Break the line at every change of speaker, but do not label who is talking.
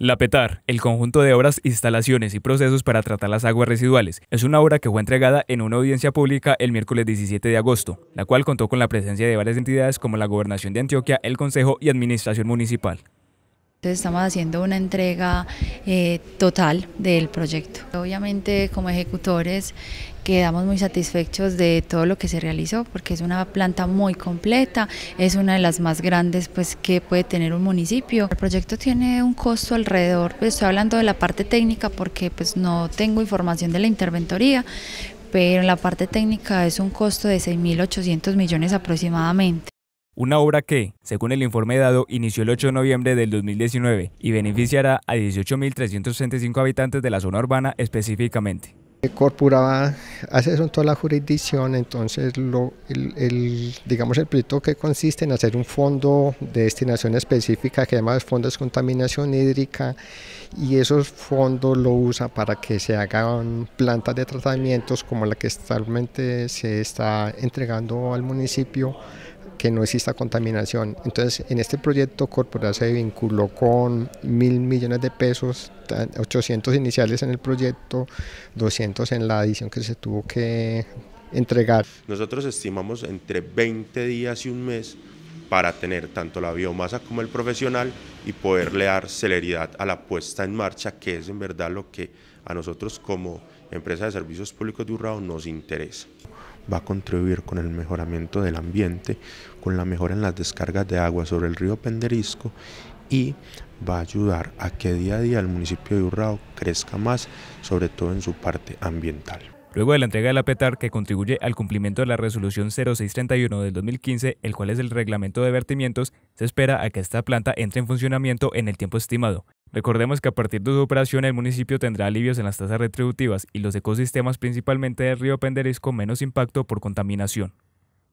La PETAR, el conjunto de obras, instalaciones y procesos para tratar las aguas residuales, es una obra que fue entregada en una audiencia pública el miércoles 17 de agosto, la cual contó con la presencia de varias entidades como la Gobernación de Antioquia, el Consejo y Administración Municipal.
Entonces estamos haciendo una entrega eh, total del proyecto. Obviamente como ejecutores quedamos muy satisfechos de todo lo que se realizó porque es una planta muy completa, es una de las más grandes pues que puede tener un municipio. El proyecto tiene un costo alrededor, pues, estoy hablando de la parte técnica porque pues no tengo información de la interventoría, pero en la parte técnica es un costo de 6.800 millones aproximadamente
una obra que, según el informe dado, inició el 8 de noviembre del 2019 y beneficiará a 18.365 habitantes de la zona urbana específicamente.
hace son toda la jurisdicción, entonces lo, el, digamos el proyecto que consiste en hacer un fondo de destinación específica que además fondos de contaminación hídrica y esos fondos lo usa para que se hagan plantas de tratamientos como la que actualmente se está entregando al municipio que no exista contaminación. Entonces, en este proyecto Corporal se vinculó con mil millones de pesos, 800 iniciales en el proyecto, 200 en la adición que se tuvo que entregar.
Nosotros estimamos entre 20 días y un mes para tener tanto la biomasa como el profesional y poderle dar celeridad a la puesta en marcha, que es en verdad lo que a nosotros como empresa de servicios públicos de Urrao nos interesa va a contribuir con el mejoramiento del ambiente, con la mejora en las descargas de agua sobre el río Penderisco y va a ayudar a que día a día el municipio de Urrao crezca más, sobre todo en su parte ambiental
luego de la entrega de la PETAR que contribuye al cumplimiento de la resolución 0631 del 2015, el cual es el reglamento de vertimientos, se espera a que esta planta entre en funcionamiento en el tiempo estimado. Recordemos que a partir de su operación el municipio tendrá alivios en las tasas retributivas y los ecosistemas principalmente del río con menos impacto por contaminación.